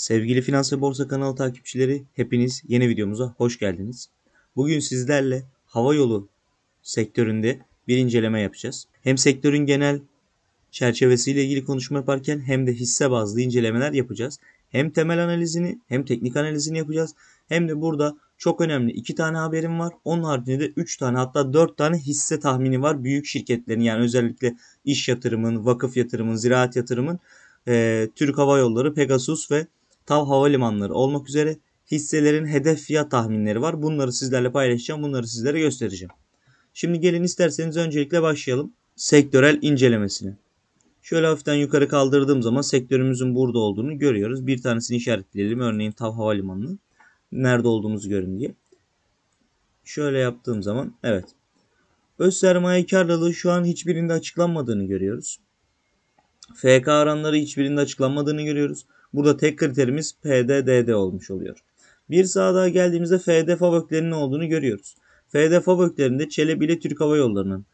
Sevgili Finans ve Borsa kanalı takipçileri hepiniz yeni videomuza hoş geldiniz. Bugün sizlerle hava yolu sektöründe bir inceleme yapacağız. Hem sektörün genel çerçevesiyle ilgili konuşma yaparken hem de hisse bazlı incelemeler yapacağız. Hem temel analizini hem teknik analizini yapacağız. Hem de burada çok önemli iki tane haberim var. Onun haricinde de 3 tane hatta 4 tane hisse tahmini var. Büyük şirketlerin yani özellikle iş yatırımın, vakıf yatırımın, ziraat yatırımın, e, Türk Hava Yolları, Pegasus ve TAV havalimanları olmak üzere hisselerin hedef fiyat tahminleri var. Bunları sizlerle paylaşacağım. Bunları sizlere göstereceğim. Şimdi gelin isterseniz öncelikle başlayalım. Sektörel incelemesini. Şöyle hafiften yukarı kaldırdığım zaman sektörümüzün burada olduğunu görüyoruz. Bir tanesini işaretleyelim. Örneğin TAV Havalimanı'nın nerede olduğumuzu görün diye. Şöyle yaptığım zaman evet. Öz sermaye karlılığı şu an hiçbirinde açıklanmadığını görüyoruz. FK oranları hiçbirinde açıklanmadığını görüyoruz. Burada tek kriterimiz PDDD olmuş oluyor. Bir sağa daha geldiğimizde FD FAVÖK'lerin olduğunu görüyoruz. FD FAVÖK'lerinde Çelebi ile Türk Hava Yolları'nın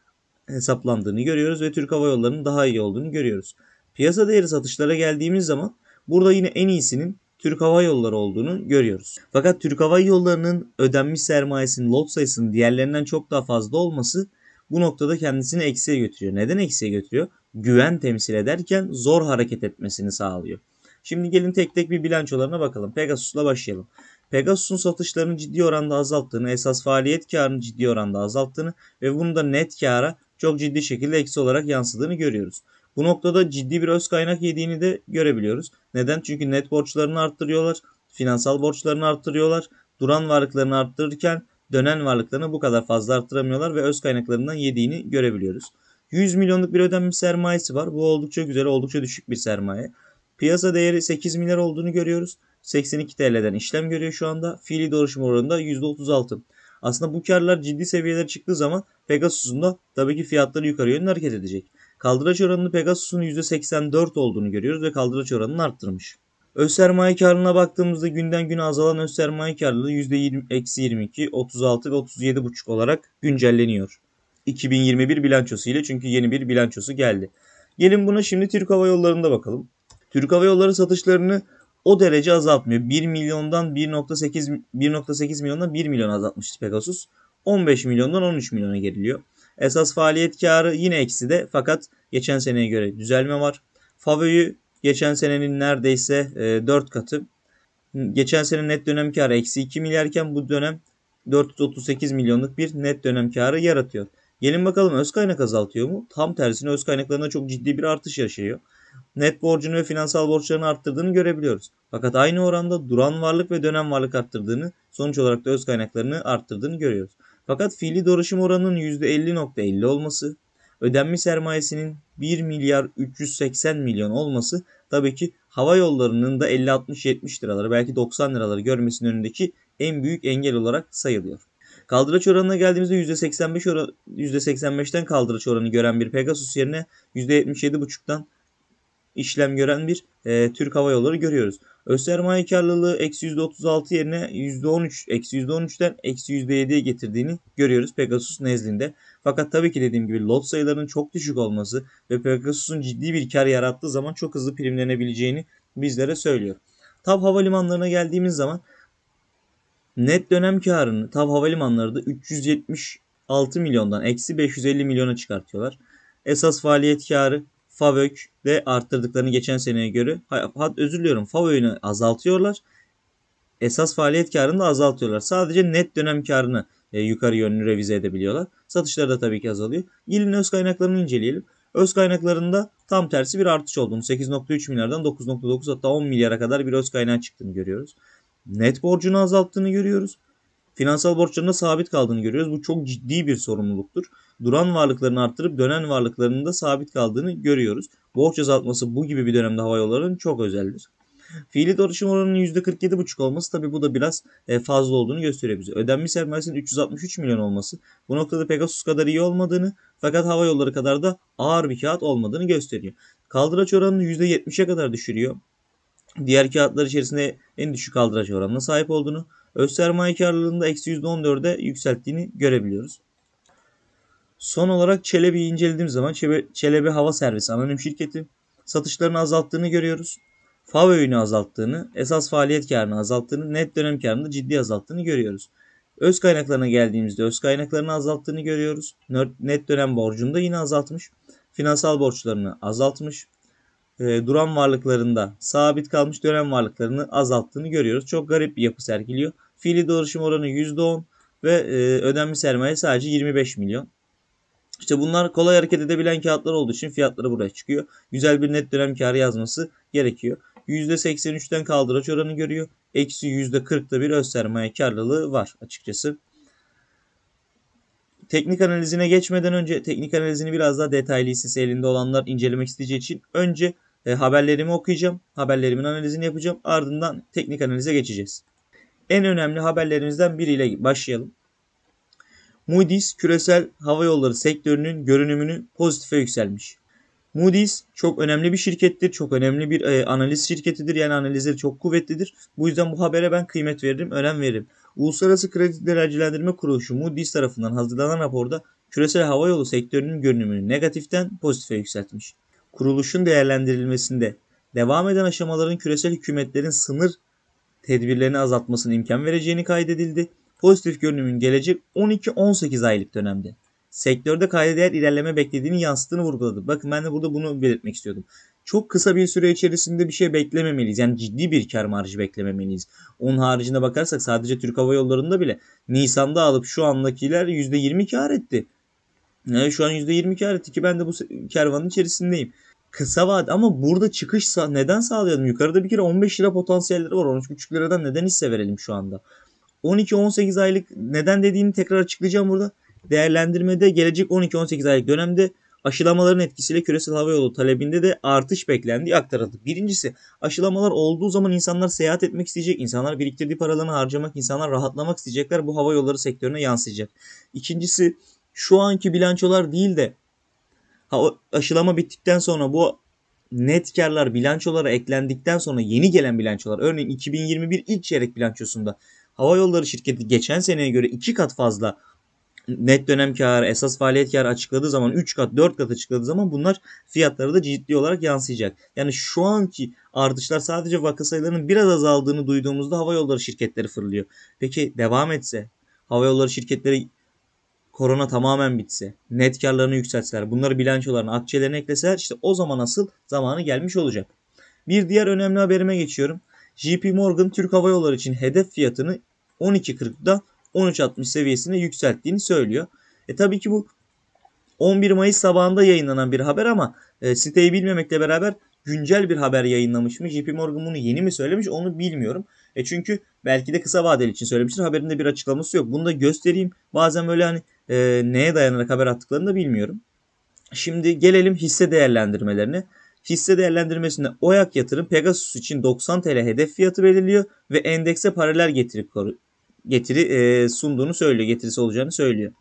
hesaplandığını görüyoruz ve Türk Hava Yolları'nın daha iyi olduğunu görüyoruz. Piyasa değeri satışlara geldiğimiz zaman burada yine en iyisinin Türk Hava Yolları olduğunu görüyoruz. Fakat Türk Hava Yolları'nın ödenmiş sermayesinin lot sayısının diğerlerinden çok daha fazla olması bu noktada kendisini eksiye götürüyor. Neden eksiye götürüyor? Güven temsil ederken zor hareket etmesini sağlıyor. Şimdi gelin tek tek bir bilançolarına bakalım. Pegasus'la başlayalım. Pegasus'un satışlarını ciddi oranda azalttığını, esas faaliyet karını ciddi oranda azalttığını ve bunu da net kara çok ciddi şekilde eksi olarak yansıdığını görüyoruz. Bu noktada ciddi bir öz kaynak yediğini de görebiliyoruz. Neden? Çünkü net borçlarını arttırıyorlar, finansal borçlarını arttırıyorlar, duran varlıklarını arttırırken dönen varlıklarını bu kadar fazla arttıramıyorlar ve öz kaynaklarından yediğini görebiliyoruz. 100 milyonluk bir ödenmiş sermayesi var. Bu oldukça güzel, oldukça düşük bir sermaye. Piyasa değeri 8 milyar olduğunu görüyoruz. 82 TL'den işlem görüyor şu anda. Fiili dolaşım oranında %36. Aslında bu karlar ciddi seviyeler çıktığı zaman Pegasus'un da tabii ki fiyatları yukarı yönlü hareket edecek. Kaldıraç oranını Pegasus'un %84 olduğunu görüyoruz ve kaldıraç oranını arttırmış. Öz sermaye karlılığına baktığımızda günden güne azalan öz sermaye karlılığı %20-22, 36 ve 37,5 olarak güncelleniyor. 2021 bilançosu ile çünkü yeni bir bilançosu geldi. Gelin buna şimdi Türk Hava Yolları'nda bakalım. Türk Hava Yolları satışlarını o derece azaltmıyor. 1 milyondan 1.8 1.8 milyondan 1 milyon azaltmıştı. Pegasus. 15 milyondan 13 milyona geriliyor. Esas faaliyet karı yine eksi de fakat geçen seneye göre düzelme var. Favo'yu geçen senenin neredeyse 4 e, katı. Geçen sene net dönem karı eksi 2 milyarken bu dönem 438 milyonluk bir net dönem karı yaratıyor. Gelin bakalım öz kaynak azaltıyor mu? Tam tersine öz kaynaklarında çok ciddi bir artış yaşıyor net borcunu ve finansal borçlarını arttırdığını görebiliyoruz. Fakat aynı oranda duran varlık ve dönem varlık arttırdığını, sonuç olarak da öz kaynaklarını arttırdığını görüyoruz. Fakat fiili dolaşım oranının %50.50 olması, ödenmiş sermayesinin 1 milyar 380 milyon olması tabii ki hava yollarının da 50-60-70 liraları belki 90 liraları görmesinin önündeki en büyük engel olarak sayılıyor. Kaldıraç oranına geldiğimizde %85 %85'ten kaldıraç oranı gören bir Pegasus yerine %77.5'tan işlem gören bir e, Türk Hava Yolları görüyoruz. Öz sermaye karlılığı eksi %36 yerine %13, eksi %13'ten eksi %7'ye getirdiğini görüyoruz Pegasus nezdinde. Fakat tabii ki dediğim gibi lot sayılarının çok düşük olması ve Pegasus'un ciddi bir kar yarattığı zaman çok hızlı primlenebileceğini bizlere söylüyor. TAV havalimanlarına geldiğimiz zaman net dönem karını TAV havalimanları da 376 milyondan eksi 550 milyona çıkartıyorlar. Esas faaliyet karı ve arttırdıklarını geçen seneye göre hat özür diliyorum FAVÖK'ünü azaltıyorlar. Esas faaliyet karını da azaltıyorlar. Sadece net dönem karını e, yukarı yönlü revize edebiliyorlar. Satışlar da tabii ki azalıyor. Gelin öz kaynaklarını inceleyelim. Öz kaynaklarında tam tersi bir artış olduğunu 8.3 milyardan 9.9 hatta 10 milyara kadar bir öz kaynağı çıktığını görüyoruz. Net borcunu azalttığını görüyoruz. Finansal borçlarında sabit kaldığını görüyoruz. Bu çok ciddi bir sorumluluktur duran varlıklarını arttırıp dönen varlıklarının da sabit kaldığını görüyoruz. Borç azaltması bu gibi bir dönemde hava yollarının çok özeldir. Fiili dönüşüm oranının %47,5 olması tabi bu da biraz e, fazla olduğunu gösteriyor bize. Ödenmiş sermayesinin 363 milyon olması bu noktada Pegasus kadar iyi olmadığını fakat hava yolları kadar da ağır bir kağıt olmadığını gösteriyor. Kaldıraç oranını %70'e kadar düşürüyor. Diğer kağıtlar içerisinde en düşük kaldıraç oranına sahip olduğunu, öz sermaye karlılığında eksi %14'e yükselttiğini görebiliyoruz. Son olarak Çelebi'yi incelediğim zaman Çelebi, Hava Servisi anonim şirketi satışlarını azalttığını görüyoruz. FAV öğünü azalttığını, esas faaliyet karını azalttığını, net dönem karını ciddi azalttığını görüyoruz. Öz kaynaklarına geldiğimizde öz kaynaklarını azalttığını görüyoruz. Net dönem borcunu da yine azaltmış. Finansal borçlarını azaltmış. E, duran varlıklarında sabit kalmış dönem varlıklarını azalttığını görüyoruz. Çok garip bir yapı sergiliyor. Fiili dolaşım oranı %10 ve e, ödenmiş sermaye sadece 25 milyon. İşte bunlar kolay hareket edebilen kağıtlar olduğu için fiyatları buraya çıkıyor. Güzel bir net dönem karı yazması gerekiyor. %83'ten kaldıraç oranı görüyor. Eksi %40'da bir öz sermaye karlılığı var açıkçası. Teknik analizine geçmeden önce teknik analizini biraz daha detaylı hissesi elinde olanlar incelemek isteyeceği için önce e, haberlerimi okuyacağım. Haberlerimin analizini yapacağım. Ardından teknik analize geçeceğiz. En önemli haberlerimizden biriyle başlayalım. Moody's küresel hava yolları sektörünün görünümünü pozitife yükselmiş. Moody's çok önemli bir şirkettir. Çok önemli bir e, analiz şirketidir. Yani analizleri çok kuvvetlidir. Bu yüzden bu habere ben kıymet veririm, önem veririm. Uluslararası Kredi Değerlendirme Kuruluşu Moody's tarafından hazırlanan raporda küresel hava yolu sektörünün görünümünü negatiften pozitife yükseltmiş. Kuruluşun değerlendirilmesinde devam eden aşamaların küresel hükümetlerin sınır tedbirlerini azaltmasına imkan vereceğini kaydedildi pozitif görünümün gelecek 12-18 aylık dönemde. Sektörde kayda değer ilerleme beklediğini yansıttığını vurguladı. Bakın ben de burada bunu belirtmek istiyordum. Çok kısa bir süre içerisinde bir şey beklememeliyiz. Yani ciddi bir kar marjı beklememeliyiz. Onun haricinde bakarsak sadece Türk Hava Yolları'nda bile Nisan'da alıp şu andakiler %20 kar etti. Yani ee, şu an %20 kar etti ki ben de bu kervanın içerisindeyim kısa vade ama burada çıkış neden sağlayalım? Yukarıda bir kere 15 lira potansiyelleri var. 13,5 liradan neden hisse verelim şu anda? 12-18 aylık neden dediğini tekrar açıklayacağım burada. Değerlendirmede gelecek 12-18 aylık dönemde aşılamaların etkisiyle küresel hava yolu talebinde de artış beklendiği aktarıldı. Birincisi aşılamalar olduğu zaman insanlar seyahat etmek isteyecek, insanlar biriktirdiği paralarını harcamak, insanlar rahatlamak isteyecekler. Bu hava yolları sektörüne yansıyacak. İkincisi şu anki bilançolar değil de aşılama bittikten sonra bu net karlar bilançolara eklendikten sonra yeni gelen bilançolar örneğin 2021 ilk çeyrek bilançosunda Hava yolları şirketi geçen seneye göre 2 kat fazla net dönem karı, esas faaliyet karı açıkladığı zaman 3 kat 4 kat açıkladığı zaman bunlar fiyatlara da ciddi olarak yansıyacak. Yani şu anki artışlar sadece vaka sayılarının biraz azaldığını duyduğumuzda hava yolları şirketleri fırlıyor. Peki devam etse hava yolları şirketleri korona tamamen bitse, net karlarını yükseltseler, bunları bilançolarına, akçelerine ekleseler işte o zaman asıl zamanı gelmiş olacak. Bir diğer önemli haberime geçiyorum. JP Morgan Türk Hava Yolları için hedef fiyatını 12.40'da 13.60 seviyesine yükselttiğini söylüyor. E tabii ki bu 11 Mayıs sabahında yayınlanan bir haber ama e, siteyi bilmemekle beraber güncel bir haber yayınlamış mı? JP Morgan bunu yeni mi söylemiş onu bilmiyorum. E çünkü belki de kısa vadeli için söylemiştir. Haberinde bir açıklaması yok. Bunu da göstereyim. Bazen böyle hani e, neye dayanarak haber attıklarını da bilmiyorum. Şimdi gelelim hisse değerlendirmelerine. Hisse değerlendirmesinde OYAK yatırım Pegasus için 90 TL hedef fiyatı belirliyor ve endekse paralel getiri getiri e, sunduğunu söylüyor. Getirisi olacağını söylüyor.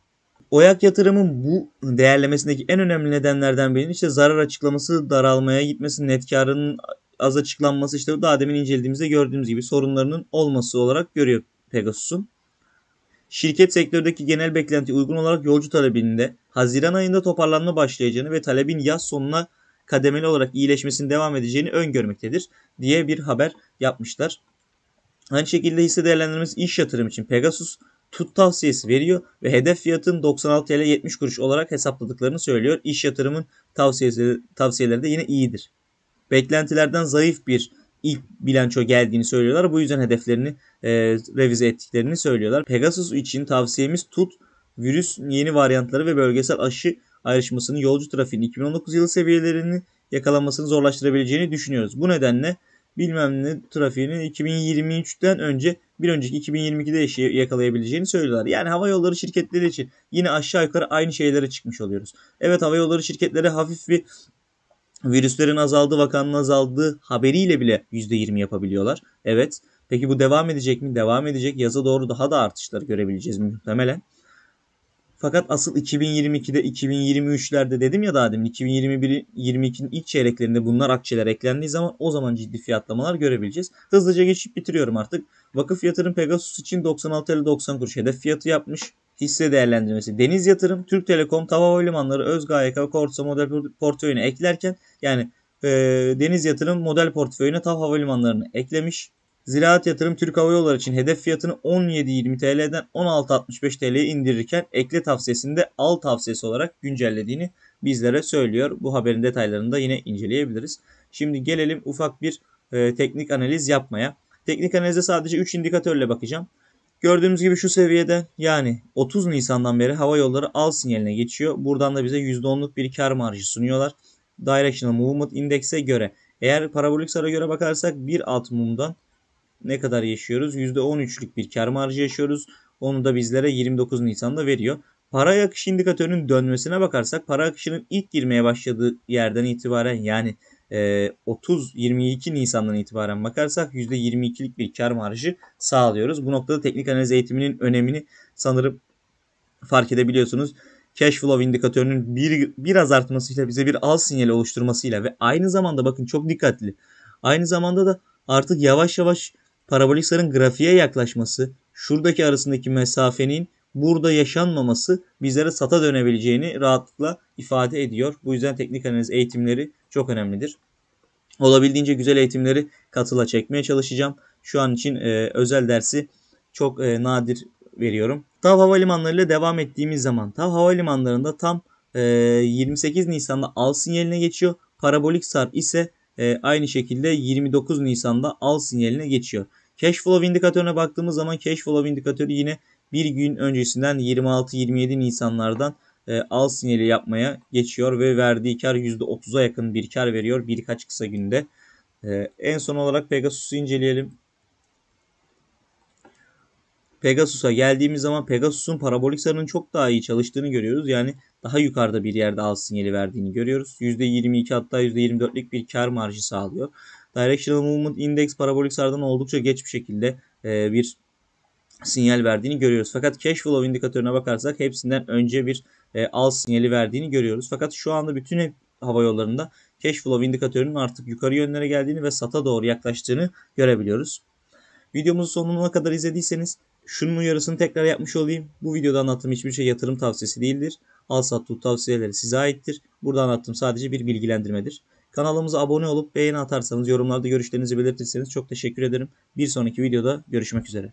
Oyak yatırımın bu değerlemesindeki en önemli nedenlerden birinin işte zarar açıklaması daralmaya gitmesi, net karının az açıklanması işte daha demin incelediğimizde gördüğümüz gibi sorunlarının olması olarak görüyor Pegasus'un. Şirket sektördeki genel beklenti uygun olarak yolcu talebinde Haziran ayında toparlanma başlayacağını ve talebin yaz sonuna kademeli olarak iyileşmesinin devam edeceğini öngörmektedir diye bir haber yapmışlar. Aynı şekilde hisse değerlendirmesi iş yatırım için Pegasus tut tavsiyesi veriyor ve hedef fiyatın 96 TL 70 kuruş olarak hesapladıklarını söylüyor. İş yatırımın tavsiyesi, tavsiyeleri de yine iyidir. Beklentilerden zayıf bir ilk bilanço geldiğini söylüyorlar. Bu yüzden hedeflerini e, revize ettiklerini söylüyorlar. Pegasus için tavsiyemiz tut virüs yeni varyantları ve bölgesel aşı ayrışmasının yolcu trafiğinin 2019 yılı seviyelerini yakalamasını zorlaştırabileceğini düşünüyoruz. Bu nedenle bilmem ne trafiğini 2023'ten önce bir önceki 2022'de yakalayabileceğini söylüyorlar. Yani hava yolları şirketleri için yine aşağı yukarı aynı şeylere çıkmış oluyoruz. Evet hava yolları şirketleri hafif bir virüslerin azaldığı vakanın azaldığı haberiyle bile %20 yapabiliyorlar. Evet. Peki bu devam edecek mi? Devam edecek. Yaza doğru daha da artışları görebileceğiz muhtemelen. Fakat asıl 2022'de 2023'lerde dedim ya daha demin 2021-22'nin ilk çeyreklerinde bunlar akçeler eklendiği zaman o zaman ciddi fiyatlamalar görebileceğiz. Hızlıca geçip bitiriyorum artık. Vakıf Yatırım Pegasus için 96.90 kuruş hedef fiyatı yapmış hisse değerlendirmesi Deniz Yatırım, Türk Telekom, Tava Havalimanları, ÖzGAYK, Korsa model portföyüne eklerken yani e, Deniz Yatırım model portföyüne Tav Havalimanları'nı eklemiş. Ziraat Yatırım Türk Hava Yolları için hedef fiyatını 17.20 TL'den 16.65 TL'ye indirirken ekle tavsiyesinde al tavsiyesi olarak güncellediğini bizlere söylüyor. Bu haberin detaylarını da yine inceleyebiliriz. Şimdi gelelim ufak bir e, teknik analiz yapmaya. Teknik analize sadece 3 indikatörle bakacağım. Gördüğümüz gibi şu seviyede yani 30 Nisan'dan beri hava yolları al sinyaline geçiyor. Buradan da bize %10'luk bir kar marjı sunuyorlar. Directional Movement Index'e göre. Eğer parabolik sara göre bakarsak bir alt mumdan ne kadar yaşıyoruz? %13'lük bir kar marjı yaşıyoruz. Onu da bizlere 29 Nisan'da veriyor. Para akışı indikatörünün dönmesine bakarsak para akışının ilk girmeye başladığı yerden itibaren yani 30-22 e, Nisan'dan itibaren bakarsak %22'lik bir kar marjı sağlıyoruz. Bu noktada teknik analiz eğitiminin önemini sanırım fark edebiliyorsunuz. Cash flow indikatörünün bir, biraz artmasıyla bize bir al sinyali oluşturmasıyla ve aynı zamanda bakın çok dikkatli. Aynı zamanda da artık yavaş yavaş parabolik sarın grafiğe yaklaşması, şuradaki arasındaki mesafenin burada yaşanmaması bizlere sata dönebileceğini rahatlıkla ifade ediyor. Bu yüzden teknik analiz eğitimleri çok önemlidir. Olabildiğince güzel eğitimleri katıla çekmeye çalışacağım. Şu an için e, özel dersi çok e, nadir veriyorum. Tav Havalimanları devam ettiğimiz zaman Tav Havalimanları'nda tam e, 28 Nisan'da al sinyaline geçiyor. Parabolik sar ise e, aynı şekilde 29 Nisan'da al sinyaline geçiyor. Cash flow indikatörüne baktığımız zaman cash flow indikatörü yine bir gün öncesinden 26-27 Nisanlardan e, al sinyali yapmaya geçiyor ve verdiği kar %30'a yakın bir kar veriyor birkaç kısa günde. E, en son olarak Pegasus'u inceleyelim. Pegasus'a geldiğimiz zaman Pegasus'un parabolik sarının çok daha iyi çalıştığını görüyoruz. Yani daha yukarıda bir yerde al sinyali verdiğini görüyoruz. %22 hatta %24'lük bir kar marjı sağlıyor. Directional Movement Index parabolik sardan oldukça geç bir şekilde e, bir sinyal verdiğini görüyoruz. Fakat cash flow indikatörüne bakarsak hepsinden önce bir e, al sinyali verdiğini görüyoruz. Fakat şu anda bütün hava yollarında cash flow indikatörünün artık yukarı yönlere geldiğini ve sata doğru yaklaştığını görebiliyoruz. Videomuzu sonuna kadar izlediyseniz şunun uyarısını tekrar yapmış olayım. Bu videoda anlattığım hiçbir şey yatırım tavsiyesi değildir al sat tavsiyeleri size aittir. Burada anlattığım sadece bir bilgilendirmedir. Kanalımıza abone olup beğeni atarsanız, yorumlarda görüşlerinizi belirtirseniz çok teşekkür ederim. Bir sonraki videoda görüşmek üzere.